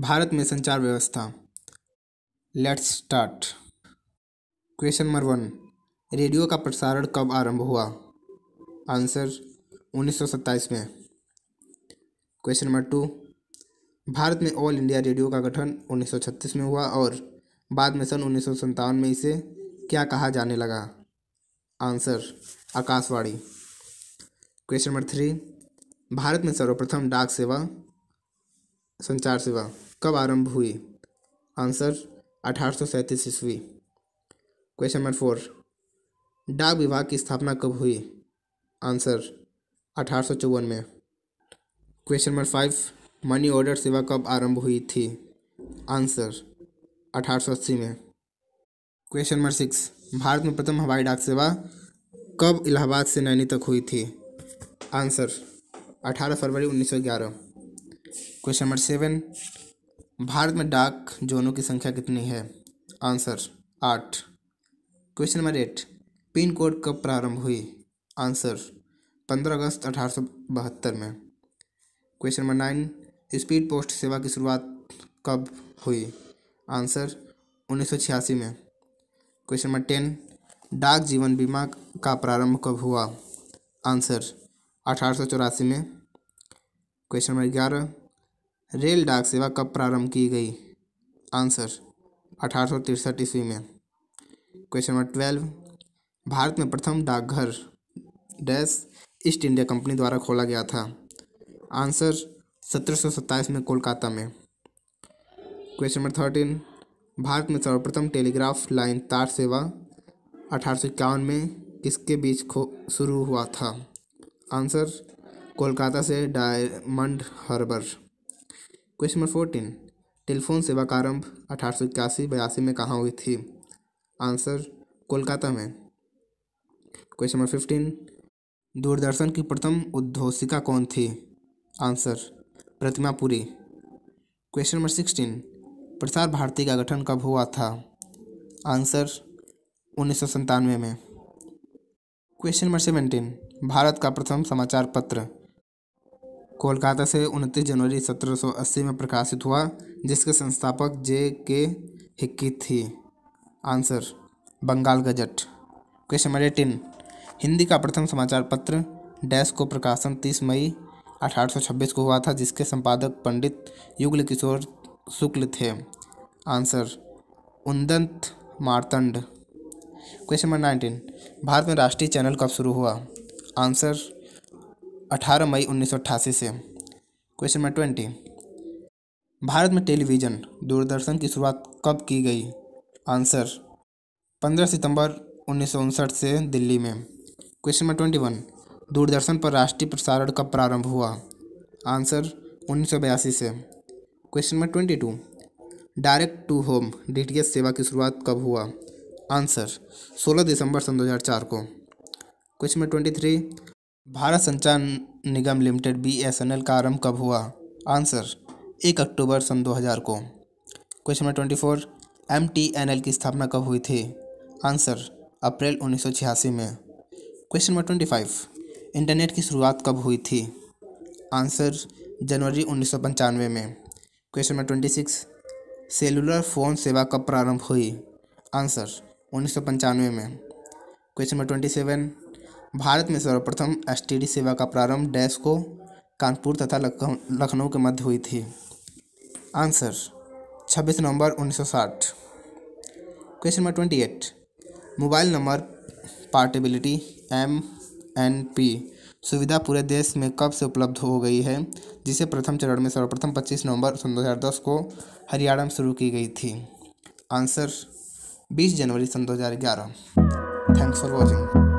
भारत में संचार व्यवस्था let's start question number one radio का प्रसारण कब आरंभ हुआ आंसर 1927 में क्वेश्चन नंबर टू भारत में ऑल इंडिया रेडियो का गठन 1936 में हुआ और बाद में सन उन्नीस में इसे क्या कहा जाने लगा आंसर आकाशवाणी क्वेश्चन नंबर थ्री भारत में सर्वप्रथम डाक सेवा संचार सेवा कब आरंभ हुई आंसर अठारह ईस्वी क्वेश्चन नंबर फोर डाक विभाग की स्थापना कब हुई आंसर अठारह में question number five money order सेवा कब आरंभ हुई थी आंसर 1880 में क्वेश्चन नंबर सिक्स भारत में प्रथम हवाई डाक सेवा कब इलाहाबाद से नैनी तक हुई थी आंसर 18 फरवरी 1911 क्वेश्चन नंबर सेवन भारत में डाक जोनों की संख्या कितनी है आंसर आठ question number eight pin code कब प्रारंभ हुई आंसर पंद्रह अगस्त अठारह सौ बहत्तर में question number nine speed post सेवा की शुरुआत कब हुई आंसर उन्नीस सौ छियासी में क्वेश्चन नंबर टेन डाक जीवन बीमा का प्रारंभ कब हुआ आंसर अठारह सौ चौरासी में क्वेश्चन नंबर ग्यारह रेल डाक सेवा कब प्रारंभ की गई आंसर अठारह सौ तिरसठ ईस्वी में क्वेश्चन नंबर ट्वेल्व भारत में प्रथम डाकघर डैश ईस्ट इंडिया कंपनी द्वारा खोला गया था आंसर सत्रह में कोलकाता में क्वेश्चन नंबर थर्टीन भारत में सर्वप्रथम टेलीग्राफ लाइन तार सेवा अठारह में किसके बीच खो शुरू हुआ था आंसर कोलकाता से Diamond Harbour question number fourteen telephone सेवा का आरंभ अठारह सौ इक्यासी बयासी में कहाँ हुई थी आंसर कोलकाता में क्वेश्चन नंबर फिफ्टीन दूरदर्शन की प्रथम उद्घोषिका कौन थी answer Pratima Puri question number sixteen Prasar Bharati का गठन कब हुआ था आंसर उन्नीस सौ में क्वेश्चन नंबर सेवेंटीन भारत का प्रथम समाचार पत्र कोलकाता से उनतीस जनवरी 1780 में प्रकाशित हुआ जिसके संस्थापक जे के हिक्की थी answer Bengal gazette question number eighteen Hindi का प्रथम समाचार पत्र डैश को प्रकाशन 30 मई 1826 को हुआ था जिसके संपादक पंडित युगल किशोर शुक्ल थे answer Udant Martand question number nineteen Bharat में राष्ट्रीय चैनल कब शुरू हुआ आंसर 18 मई उन्नीस से क्वेश्चन नंबर ट्वेंटी भारत में टेलीविज़न दूरदर्शन की शुरुआत कब की गई आंसर 15 सितंबर उन्नीस से दिल्ली में question number twenty one Doordarshan पर राष्ट्रीय प्रसारण कब प्रारंभ हुआ आंसर उन्नीस से question number twenty two direct to home D सेवा की शुरुआत कब हुआ आंसर 16 दिसंबर सन 2004 को question number twenty three Bharat Sanchar Nigam limited B S N L का आरंभ कब हुआ आंसर एक अक्टूबर सन 2000 को question number twenty four M T N L की स्थापना कब हुई थी आंसर अप्रैल उन्नीस सौ छियासी में question number twenty five internet की शुरुआत कब हुई थी आंसर जनवरी उन्नीस सौ पंचानवे में question number twenty six cellular phone सेवा कब प्रारंभ हुई आंसर उन्नीस सौ पंचानवे में question number twenty seven Bharat में सर्वप्रथम एस सेवा का प्रारंभ डैश को कानपुर तथा लखनऊ के मध्य हुई थी आंसर 26 नवंबर 1960 question number 28 mobile number portability M N P सुविधा पूरे देश में कब से उपलब्ध हो गई है जिसे प्रथम चरण में सर्वप्रथम 25 नवंबर सन 2010 को हरियाणा में शुरू की गई थी आंसर 20 जनवरी सन 2011 थैंक्स फॉर वॉचिंग